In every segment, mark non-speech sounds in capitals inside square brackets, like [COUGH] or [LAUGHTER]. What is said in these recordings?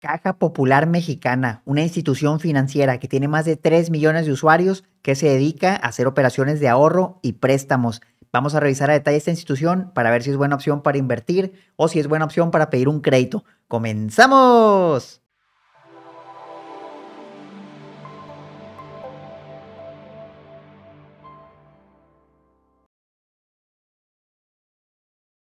Caja Popular Mexicana, una institución financiera que tiene más de 3 millones de usuarios que se dedica a hacer operaciones de ahorro y préstamos. Vamos a revisar a detalle esta institución para ver si es buena opción para invertir o si es buena opción para pedir un crédito. ¡Comenzamos!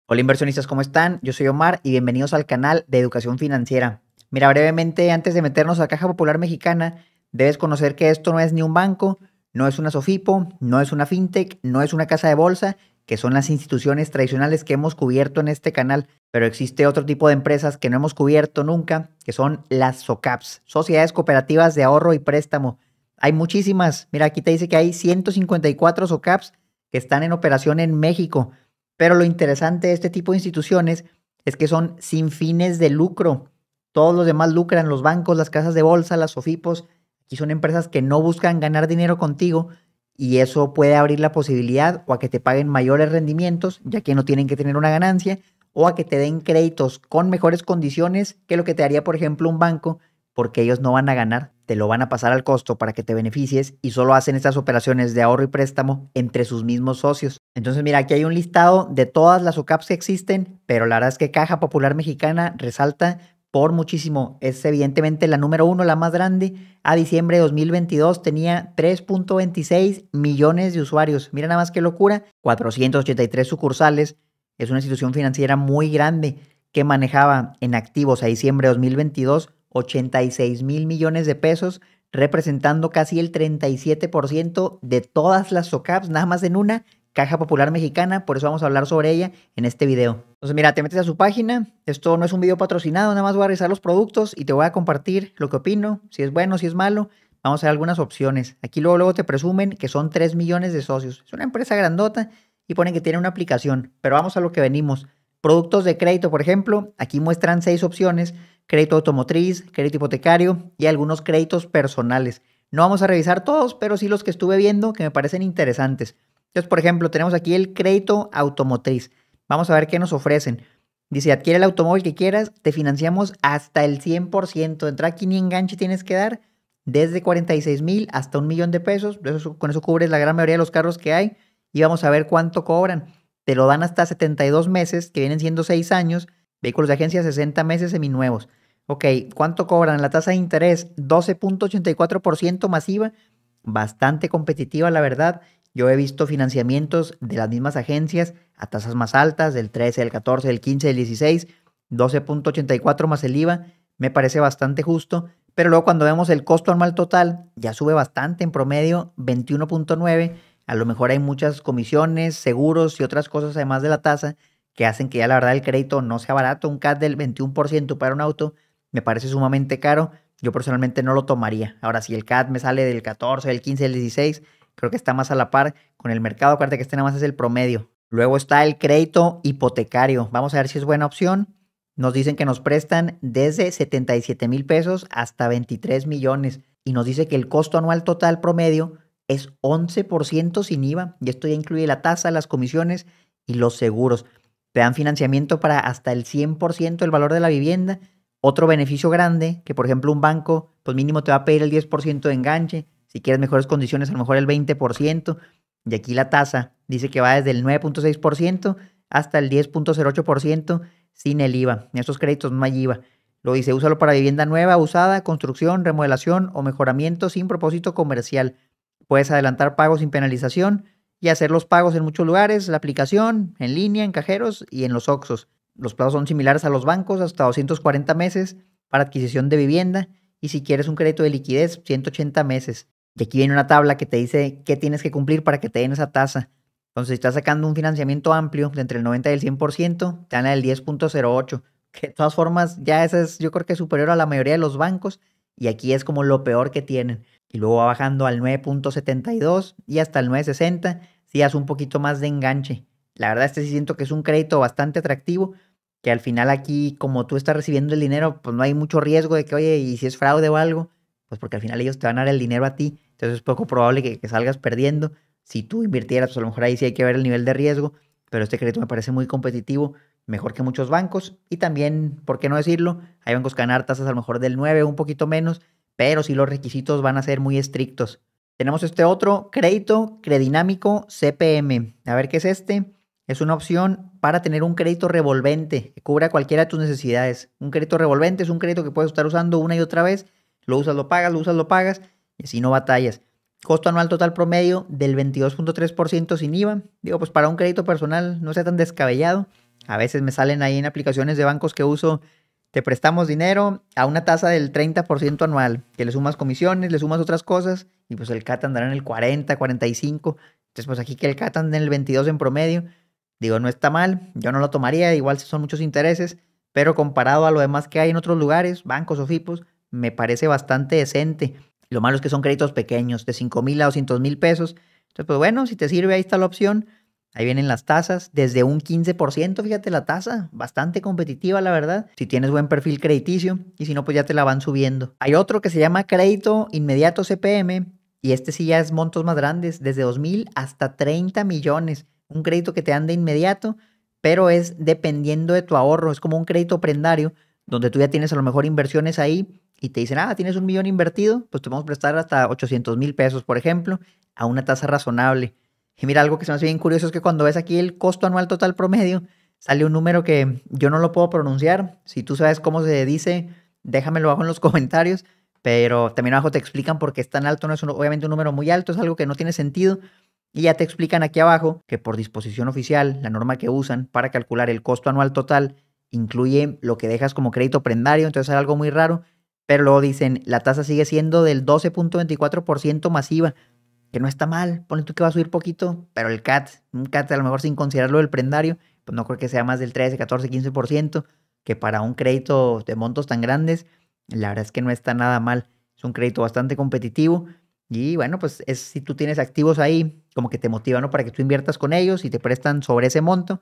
Hola inversionistas, ¿cómo están? Yo soy Omar y bienvenidos al canal de Educación Financiera. Mira, brevemente, antes de meternos a Caja Popular Mexicana, debes conocer que esto no es ni un banco, no es una SOFIPO, no es una fintech, no es una casa de bolsa, que son las instituciones tradicionales que hemos cubierto en este canal, pero existe otro tipo de empresas que no hemos cubierto nunca, que son las SOCAPs, Sociedades Cooperativas de Ahorro y Préstamo. Hay muchísimas, mira, aquí te dice que hay 154 SOCAPs que están en operación en México, pero lo interesante de este tipo de instituciones es que son sin fines de lucro. Todos los demás lucran, los bancos, las casas de bolsa, las sofipos. Aquí son empresas que no buscan ganar dinero contigo y eso puede abrir la posibilidad o a que te paguen mayores rendimientos, ya que no tienen que tener una ganancia, o a que te den créditos con mejores condiciones que lo que te haría, por ejemplo, un banco, porque ellos no van a ganar, te lo van a pasar al costo para que te beneficies y solo hacen estas operaciones de ahorro y préstamo entre sus mismos socios. Entonces, mira, aquí hay un listado de todas las OCAPs que existen, pero la verdad es que Caja Popular Mexicana resalta por muchísimo. Es evidentemente la número uno, la más grande. A diciembre de 2022 tenía 3.26 millones de usuarios. Mira nada más qué locura. 483 sucursales. Es una institución financiera muy grande que manejaba en activos a diciembre de 2022 86 mil millones de pesos, representando casi el 37% de todas las SOCAPs, nada más en una, Caja Popular Mexicana. Por eso vamos a hablar sobre ella en este video. Entonces, mira, te metes a su página. Esto no es un video patrocinado, nada más voy a revisar los productos y te voy a compartir lo que opino, si es bueno, si es malo. Vamos a ver algunas opciones. Aquí luego, luego te presumen que son 3 millones de socios. Es una empresa grandota y ponen que tiene una aplicación. Pero vamos a lo que venimos. Productos de crédito, por ejemplo. Aquí muestran seis opciones. Crédito automotriz, crédito hipotecario y algunos créditos personales. No vamos a revisar todos, pero sí los que estuve viendo que me parecen interesantes. Entonces, por ejemplo, tenemos aquí el crédito automotriz. Vamos a ver qué nos ofrecen. Dice, adquiere el automóvil que quieras, te financiamos hasta el 100%. Entra aquí ni enganche tienes que dar desde 46 mil hasta un millón de pesos. con eso cubres la gran mayoría de los carros que hay. Y vamos a ver cuánto cobran. Te lo dan hasta 72 meses, que vienen siendo 6 años. Vehículos de agencia, 60 meses seminuevos. Ok, ¿cuánto cobran? La tasa de interés, 12.84% masiva. Bastante competitiva, la verdad. Yo he visto financiamientos de las mismas agencias a tasas más altas, del 13, del 14, del 15, del 16, 12.84 más el IVA, me parece bastante justo, pero luego cuando vemos el costo anual total, ya sube bastante, en promedio 21.9, a lo mejor hay muchas comisiones, seguros y otras cosas además de la tasa que hacen que ya la verdad el crédito no sea barato, un CAT del 21% para un auto me parece sumamente caro, yo personalmente no lo tomaría. Ahora si el CAT me sale del 14, del 15, del 16, creo que está más a la par con el mercado. aparte que este nada más es el promedio. Luego está el crédito hipotecario. Vamos a ver si es buena opción. Nos dicen que nos prestan desde 77 mil pesos hasta 23 millones. Y nos dice que el costo anual total promedio es 11% sin IVA. Y esto ya incluye la tasa, las comisiones y los seguros. Te dan financiamiento para hasta el 100% del valor de la vivienda. Otro beneficio grande, que por ejemplo un banco, pues mínimo te va a pedir el 10% de enganche si quieres mejores condiciones, a lo mejor el 20%. Y aquí la tasa dice que va desde el 9.6% hasta el 10.08% sin el IVA. En estos créditos no hay IVA. Lo dice, úsalo para vivienda nueva, usada, construcción, remodelación o mejoramiento sin propósito comercial. Puedes adelantar pagos sin penalización y hacer los pagos en muchos lugares, la aplicación, en línea, en cajeros y en los OXOs. Los plazos son similares a los bancos, hasta 240 meses para adquisición de vivienda y si quieres un crédito de liquidez, 180 meses. Y aquí viene una tabla que te dice qué tienes que cumplir para que te den esa tasa. Entonces, si estás sacando un financiamiento amplio de entre el 90 y el 100%, te dan el 10.08, que de todas formas ya ese es, yo creo que es superior a la mayoría de los bancos y aquí es como lo peor que tienen. Y luego va bajando al 9.72 y hasta el 9.60, si haces un poquito más de enganche. La verdad, este sí siento que es un crédito bastante atractivo, que al final aquí, como tú estás recibiendo el dinero, pues no hay mucho riesgo de que, oye, y si es fraude o algo, pues porque al final ellos te van a dar el dinero a ti entonces es poco probable que, salgas perdiendo. Si tú invirtieras, pues, a lo mejor ahí sí hay que ver el nivel de riesgo, pero este crédito me parece muy competitivo, mejor que muchos bancos. Y también, ¿por qué no decirlo? Hay bancos que ganar tasas a lo mejor del 9, un poquito menos, pero si sí los requisitos van a ser muy estrictos. Tenemos este otro, crédito credinámico CPM. A ver qué es este. Es una opción para tener un crédito revolvente que cubra cualquiera de tus necesidades. Un crédito revolvente es un crédito que puedes estar usando una y otra vez. Lo usas, lo pagas, lo usas, lo pagas y así no batallas. Costo anual total promedio del 22.3% sin IVA. Digo, pues para un crédito personal no sea tan descabellado. A veces me salen ahí en aplicaciones de bancos que uso, te prestamos dinero a una tasa del 30% anual, que le sumas comisiones, le sumas otras cosas, y pues el CAT andará en el 40, 45. Entonces, pues aquí que el CAT anda en el 22 en promedio, digo, no está mal, yo no lo tomaría, igual son muchos intereses, pero comparado a lo demás que hay en otros lugares, bancos o FIPOS, me parece bastante decente. Lo malo es que son créditos pequeños, de 5 mil a 200 mil pesos. Entonces, pues bueno, si te sirve, ahí está la opción. Ahí vienen las tasas, desde un 15%, fíjate la tasa, bastante competitiva la verdad, si tienes buen perfil crediticio y si no, pues ya te la van subiendo. Hay otro que se llama crédito inmediato CPM y este sí ya es montos más grandes, desde 2.000 hasta 30 millones, un crédito que te dan inmediato, pero es dependiendo de tu ahorro, es como un crédito prendario donde tú ya tienes a lo mejor inversiones ahí y te dicen, ah, tienes un millón invertido, pues te vamos a prestar hasta 800 mil pesos, por ejemplo, a una tasa razonable. Y mira, algo que se me hace bien curioso es que cuando ves aquí el costo anual total promedio, sale un número que yo no lo puedo pronunciar. Si tú sabes cómo se dice, déjamelo abajo en los [LAUGHS] comentarios. Pero también abajo te explican por qué es tan alto. No es obviamente un número muy alto, es algo que no tiene sentido. Y ya te explican aquí abajo que por disposición oficial, la norma que usan para calcular el costo anual total incluye lo que dejas como crédito prendario. Entonces es algo muy raro. Pero luego dicen, la tasa sigue siendo del 12.24% masiva, que no está mal, pone tú que va a subir poquito, pero el CAT, un CAT a lo mejor sin considerarlo del prendario, pues no creo que sea más del 13, 14, 15%, que para un crédito de montos tan grandes, la verdad es que no está nada mal. Es un crédito bastante competitivo y bueno, pues es, si tú tienes activos ahí, como que te motivan Para que tú inviertas con ellos y te prestan sobre ese monto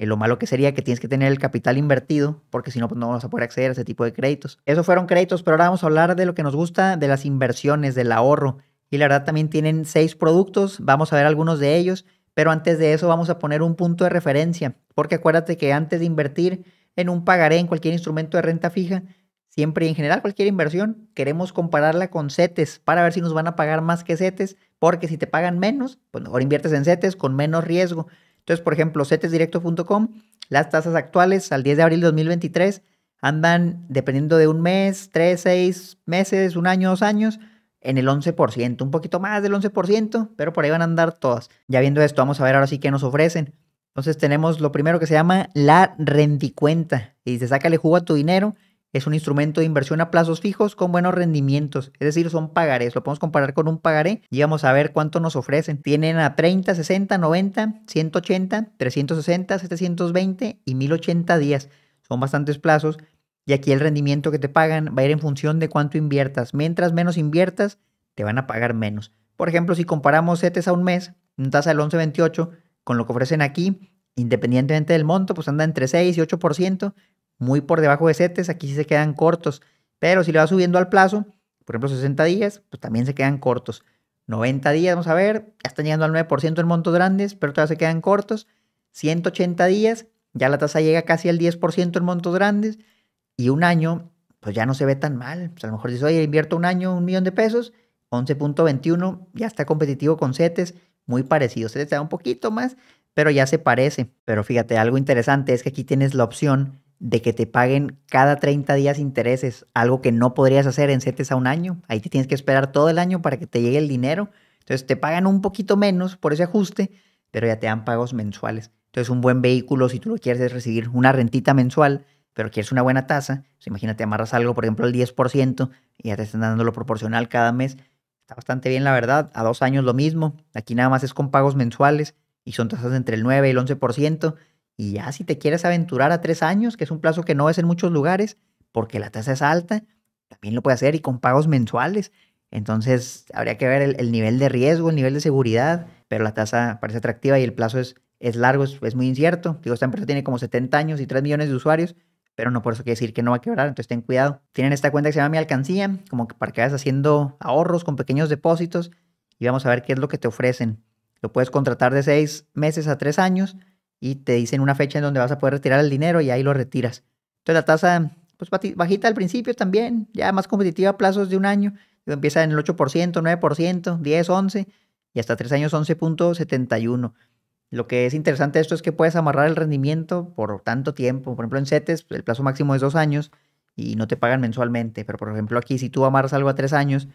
eh, lo malo que sería que tienes que tener el capital invertido, porque si no, pues no vas a poder acceder a ese tipo de créditos. Esos fueron créditos, pero ahora vamos a hablar de lo que nos gusta, de las inversiones, del ahorro. Y la verdad también tienen seis productos, vamos a ver algunos de ellos, pero antes de eso vamos a poner un punto de referencia, porque acuérdate que antes de invertir en un pagaré, en cualquier instrumento de renta fija, siempre y en general cualquier inversión, queremos compararla con CETES para ver si nos van a pagar más que CETES, porque si te pagan menos, pues mejor inviertes en CETES con menos riesgo. Entonces, por ejemplo, setesdirecto.com, las tasas actuales al 10 de abril de 2023 andan, dependiendo de un mes, tres, seis meses, un año, dos años, en el 11%, un poquito más del 11%, pero por ahí van a andar todas. Ya viendo esto, vamos a ver ahora sí qué nos ofrecen. Entonces tenemos lo primero que se llama la rendicuenta. Y dice, sácale jugo a tu dinero es un instrumento de inversión a plazos fijos con buenos rendimientos, es decir, son pagarés. Lo podemos comparar con un pagaré y vamos a ver cuánto nos ofrecen. Tienen a 30, 60, 90, 180, 360, 720 y 1080 días. Son bastantes plazos y aquí el rendimiento que te pagan va a ir en función de cuánto inviertas. Mientras menos inviertas, te van a pagar menos. Por ejemplo, si comparamos CETES a un mes, una tasa del 11.28 con lo que ofrecen aquí, independientemente del monto, pues anda entre 6 y 8%, muy por debajo de CETES, aquí sí se quedan cortos. Pero si le va subiendo al plazo, por ejemplo 60 días, pues también se quedan cortos. 90 días, vamos a ver, ya están llegando al 9% en montos grandes, pero todavía se quedan cortos. 180 días, ya la tasa llega casi al 10% en montos grandes. Y un año, pues ya no se ve tan mal. Pues a lo mejor si oye, invierto un año un millón de pesos, 11.21, ya está competitivo con setes muy parecido. se te da un poquito más, pero ya se parece. Pero fíjate, algo interesante es que aquí tienes la opción de que te paguen cada 30 días intereses, algo que no podrías hacer en CETES a un año. Ahí te tienes que esperar todo el año para que te llegue el dinero. Entonces te pagan un poquito menos por ese ajuste, pero ya te dan pagos mensuales. Entonces un buen vehículo, si tú lo quieres, es recibir una rentita mensual, pero quieres una buena tasa. Pues, imagínate, amarras algo, por ejemplo, el 10% y ya te están dando lo proporcional cada mes. Está bastante bien, la verdad. A dos años lo mismo. Aquí nada más es con pagos mensuales y son tasas entre el 9 y el 11%. Y ya si te quieres aventurar a tres años, que es un plazo que no es en muchos lugares, porque la tasa es alta, también lo puedes hacer y con pagos mensuales. Entonces, habría que ver el, nivel de riesgo, el nivel de seguridad, pero la tasa parece atractiva y el plazo es, es largo, es, muy incierto. Digo, esta empresa tiene como 70 años y 3 millones de usuarios, pero no por eso quiere decir que no va a quebrar, entonces ten cuidado. Tienen esta cuenta que se llama Mi Alcancía, como que para que vayas haciendo ahorros con pequeños depósitos y vamos a ver qué es lo que te ofrecen. Lo puedes contratar de seis meses a tres años y te dicen una fecha en donde vas a poder retirar el dinero y ahí lo retiras. Entonces la tasa, pues bajita al principio también, ya más competitiva a plazos de un año, empieza en el 8%, 9%, 10, 11 y hasta 3 años 11.71. Lo que es interesante de esto es que puedes amarrar el rendimiento por tanto tiempo. Por ejemplo, en CETES el plazo máximo es 2 años y no te pagan mensualmente, pero por ejemplo aquí si tú amarras algo a 3 años,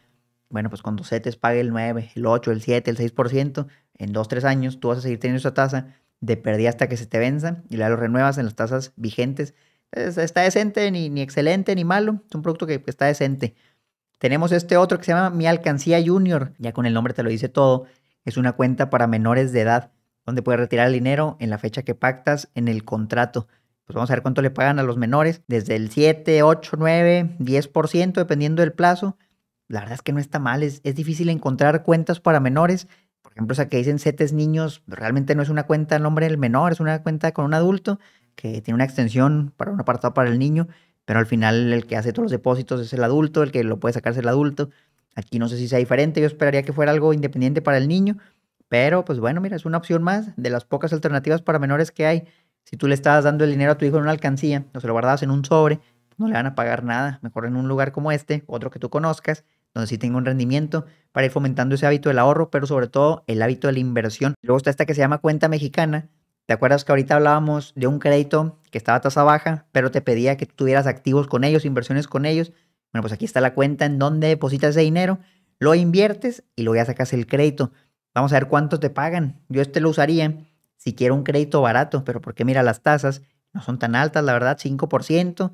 bueno, pues cuando CETES pague el 9, el 8, el 7, el 6%, en 2, 3 años tú vas a seguir teniendo esa tasa de perdida hasta que se te venza y la lo renuevas en las tasas vigentes. está decente, ni, ni, excelente, ni malo. Es un producto que, está decente. Tenemos este otro que se llama Mi Alcancía Junior. Ya con el nombre te lo dice todo. Es una cuenta para menores de edad donde puedes retirar el dinero en la fecha que pactas en el contrato. Pues vamos a ver cuánto le pagan a los menores. Desde el 7, 8, 9, 10% dependiendo del plazo. La verdad es que no está mal. Es, es difícil encontrar cuentas para menores ejemplo, o sea, que dicen CETES niños, realmente no es una cuenta el nombre del menor, es una cuenta con un adulto que tiene una extensión para un apartado para el niño, pero al final el que hace todos los depósitos es el adulto, el que lo puede sacar es el adulto. Aquí no sé si sea diferente, yo esperaría que fuera algo independiente para el niño, pero pues bueno, mira, es una opción más de las pocas alternativas para menores que hay. Si tú le estabas dando el dinero a tu hijo en una alcancía, o se lo guardabas en un sobre, pues, no le van a pagar nada, mejor en un lugar como este, otro que tú conozcas, donde sí tengo un rendimiento para ir fomentando ese hábito del ahorro, pero sobre todo el hábito de la inversión. Luego está esta que se llama cuenta mexicana. ¿Te acuerdas que ahorita hablábamos de un crédito que estaba a tasa baja, pero te pedía que tuvieras activos con ellos, inversiones con ellos? Bueno, pues aquí está la cuenta en donde depositas ese dinero, lo inviertes y luego ya sacas el crédito. Vamos a ver cuánto te pagan. Yo este lo usaría si quiero un crédito barato, pero porque mira, las tasas no son tan altas, la verdad, 5%,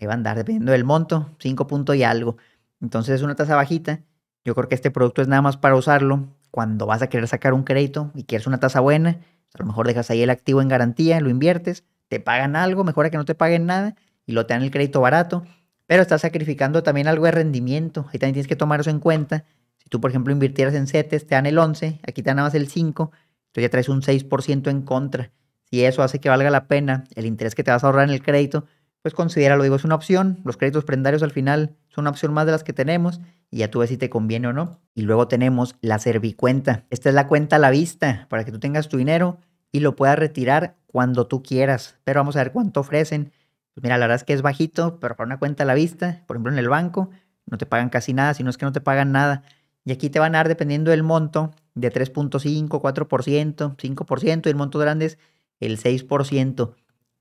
ahí va a andar dependiendo del monto, 5 puntos y algo. Entonces es una tasa bajita. Yo creo que este producto es nada más para usarlo cuando vas a querer sacar un crédito y quieres una tasa buena. A lo mejor dejas ahí el activo en garantía, lo inviertes, te pagan algo, mejor que no te paguen nada y lo te dan el crédito barato. Pero estás sacrificando también algo de rendimiento. Ahí también tienes que tomar eso en cuenta. Si tú, por ejemplo, invirtieras en CETES, te dan el 11, aquí te dan nada más el 5, entonces ya traes un 6% en contra. Si eso hace que valga la pena el interés que te vas a ahorrar en el crédito, pues lo digo, es una opción, los créditos prendarios al final son una opción más de las que tenemos y ya tú ves si te conviene o no. Y luego tenemos la servicuenta, esta es la cuenta a la vista para que tú tengas tu dinero y lo puedas retirar cuando tú quieras, pero vamos a ver cuánto ofrecen. Pues mira, la verdad es que es bajito, pero para una cuenta a la vista, por ejemplo en el banco, no te pagan casi nada, si no es que no te pagan nada. Y aquí te van a dar, dependiendo del monto, de 3.5, 4%, 5%, y el monto grande es el 6%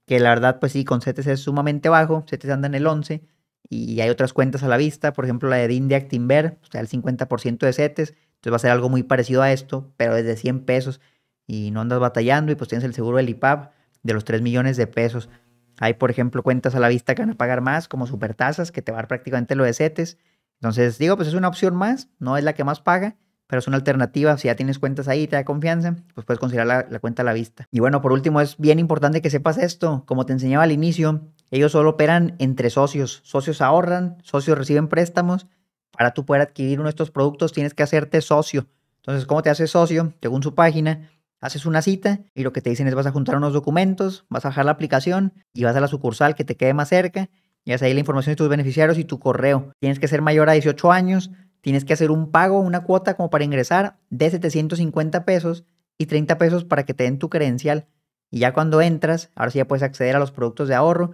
que la verdad, pues sí, con setes es sumamente bajo, setes anda en el 11 y hay otras cuentas a la vista, por ejemplo la de india de Actinver, o sea, el 50% de CETES, entonces va a ser algo muy parecido a esto, pero desde 100 pesos y no andas batallando y pues tienes el seguro del IPAP de los 3 millones de pesos. Hay, por ejemplo, cuentas a la vista que van a pagar más, como supertasas, que te va a dar prácticamente lo de CETES. Entonces, digo, pues es una opción más, no es la que más paga, pero es una alternativa. Si ya tienes cuentas ahí y te da confianza, pues puedes considerar la, cuenta a la vista. Y bueno, por último, es bien importante que sepas esto. Como te enseñaba al inicio, ellos solo operan entre socios. Socios ahorran, socios reciben préstamos. Para tú poder adquirir uno de estos productos, tienes que hacerte socio. Entonces, ¿cómo te haces socio? Según su página, haces una cita y lo que te dicen es vas a juntar unos documentos, vas a bajar la aplicación y vas a la sucursal que te quede más cerca. Y haces ahí la información de tus beneficiarios y tu correo. Tienes que ser mayor a 18 años, tienes que hacer un pago, una cuota como para ingresar de 750 pesos y 30 pesos para que te den tu credencial. Y ya cuando entras, ahora sí ya puedes acceder a los productos de ahorro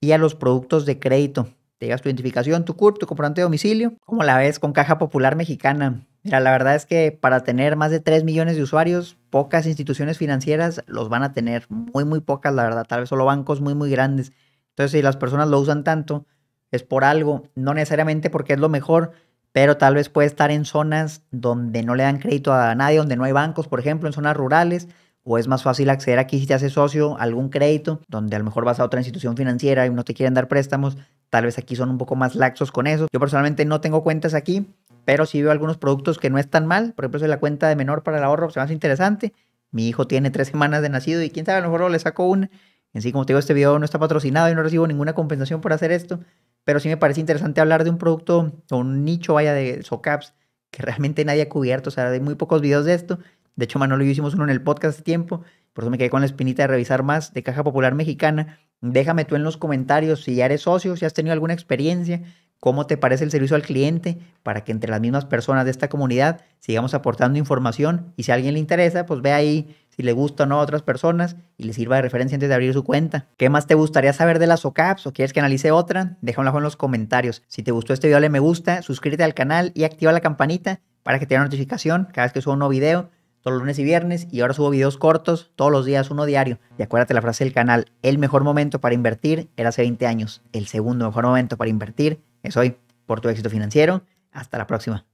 y a los productos de crédito. Te digas tu identificación, tu CURP, tu comprobante de domicilio, como la ves con Caja Popular Mexicana. Mira, la verdad es que para tener más de 3 millones de usuarios, pocas instituciones financieras los van a tener. Muy, muy pocas, la verdad. Tal vez solo bancos muy, muy grandes. Entonces, si las personas lo usan tanto, es por algo. No necesariamente porque es lo mejor, pero tal vez puede estar en zonas donde no le dan crédito a nadie, donde no hay bancos, por ejemplo, en zonas rurales, o es más fácil acceder aquí si te haces socio, algún crédito, donde a lo mejor vas a otra institución financiera y no te quieren dar préstamos, tal vez aquí son un poco más laxos con eso. Yo personalmente no tengo cuentas aquí, pero sí veo algunos productos que no están mal, por ejemplo, la cuenta de menor para el ahorro, se me hace interesante. Mi hijo tiene tres semanas de nacido y quién sabe, a lo mejor le saco una. En sí, como te digo, este video no está patrocinado y no recibo ninguna compensación por hacer esto, pero sí me parece interesante hablar de un producto o un nicho, vaya, de SOCAPS que realmente nadie ha cubierto, o sea, hay muy pocos videos de esto. De hecho, Manolo y hicimos uno en el podcast hace tiempo, por eso me quedé con la espinita de revisar más de Caja Popular Mexicana. Déjame tú en los comentarios si ya eres socio, si has tenido alguna experiencia, cómo te parece el servicio al cliente, para que entre las mismas personas de esta comunidad sigamos aportando información y si a alguien le interesa, pues ve ahí si le gusta o no a otras personas y le sirva de referencia antes de abrir su cuenta. ¿Qué más te gustaría saber de las OCAPs o quieres que analice otra? Déjamelo en los comentarios. Si te gustó este video, dale me gusta, suscríbete al canal y activa la campanita para que te dé notificación cada vez que subo un nuevo video, todos los lunes y viernes, y ahora subo videos cortos, todos los días, uno diario. Y acuérdate la frase del canal, el mejor momento para invertir era hace 20 años, el segundo mejor momento para invertir es hoy. Por tu éxito financiero, hasta la próxima.